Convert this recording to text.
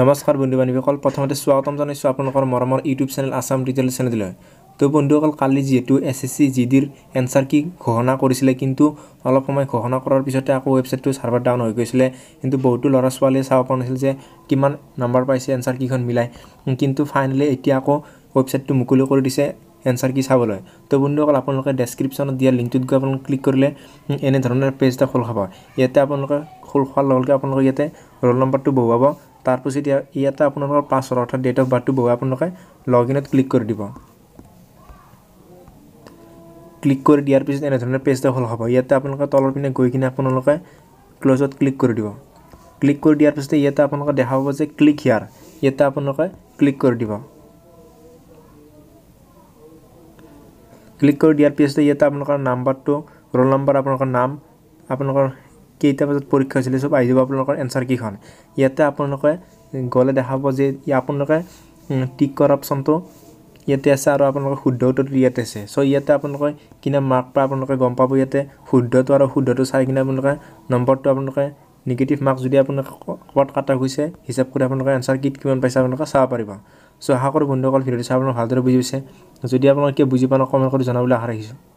নমস্কাৰ বন্ধু বান্ধৱীসকল প্ৰথমতে স্বাগতম জনাইছোঁ আপোনালোকৰ মৰমৰ ইউটিউব চেনেল আছাম ডিজিটেল চেনেললৈ তো বন্ধুসকল কালি যিহেতু এছ এছ চি জি ডিৰ এনচাৰ কি ঘোষণা কৰিছিলে কিন্তু অলপ সময় ঘোষণা কৰাৰ পিছতে আকৌ ৱেবছাইটটো ছাৰ্ভাৰ ডাউন হৈ গৈছিলে কিন্তু বহুতো ল'ৰা ছোৱালীয়ে চাব পৰা নাছিল যে কিমান নাম্বাৰ পাইছে এনচাৰ কিখন মিলাই কিন্তু ফাইনেলি এতিয়া আকৌ ৱেবছাইটটো মুকলি কৰি দিছে এনচাৰ কি চাবলৈ তো বন্ধুসকল আপোনালোকে ডেছক্ৰিপশ্যনত দিয়া লিংকটোত গৈ আপোনালোকে ক্লিক কৰিলে এনেধৰণৰ পেজ এটা খোল খাব ইয়াতে আপোনালোকে ফুল হোৱাৰ লগে লগে আপোনালোকে ইয়াতে ৰোল নম্বৰটো বহুৱাব তাৰপিছত ইয়াতে আপোনালোকৰ পাছৱৰ্ড অৰ্থাৎ ডেট অফ বাৰ্থটো বহুৱাই আপোনালোকে লগ ইনত ক্লিক কৰি দিব ক্লিক কৰি দিয়াৰ পিছত এনেধৰণে পেজ দখল হ'ব ইয়াতে আপোনালোকে তলৰ পিনে গৈ কিনে আপোনালোকে ক্লজত ক্লিক কৰি দিব ক্লিক কৰি দিয়াৰ পিছতে ইয়াতে আপোনালোকে দেখা পাব যে ক্লিক হিয়াৰ ইয়াতে আপোনালোকে ক্লিক কৰি দিব ক্লিক কৰি দিয়াৰ পিছতে ইয়াতে আপোনালোকৰ নাম্বাৰটো ৰোল নম্বৰ আপোনালোকৰ নাম আপোনালোকৰ কেইটা বজাত পৰীক্ষা হৈছিলে চব আহি যাব আপোনালোকৰ এনচাৰ কিখন ইয়াতে আপোনালোকে গ'লে দেখা পাব যে আপোনালোকে টিক কৰা অপশ্যনটো ইয়াতে আছে আৰু আপোনালোকৰ শুদ্ধ উত্তৰটো ইয়াতে আছে চ' ইয়াতে আপোনালোকে কিনা মাৰ্ক পায় আপোনালোকে গম পাব ইয়াতে শুদ্ধটো আৰু শুদ্ধটো চাই কিনে আপোনালোকে নম্বৰটো আপোনালোকে নিগেটিভ মাৰ্ক যদি আপোনালোকে ক'ৰবাত কাটা গৈছে হিচাপ কৰি আপোনালোকে এনচাৰ কি কিমান পাইছে আপোনালোকে চাব পাৰিব চ' আশা কৰোঁ বন্ধুসকল ভিডিঅ'টো চাই আপোনালোকে ভালদৰে বুজি পাইছে যদি আপোনালোকে বুজি পাওঁ কমেণ্ট কৰি জনাবলৈ আশা ৰাখিছোঁ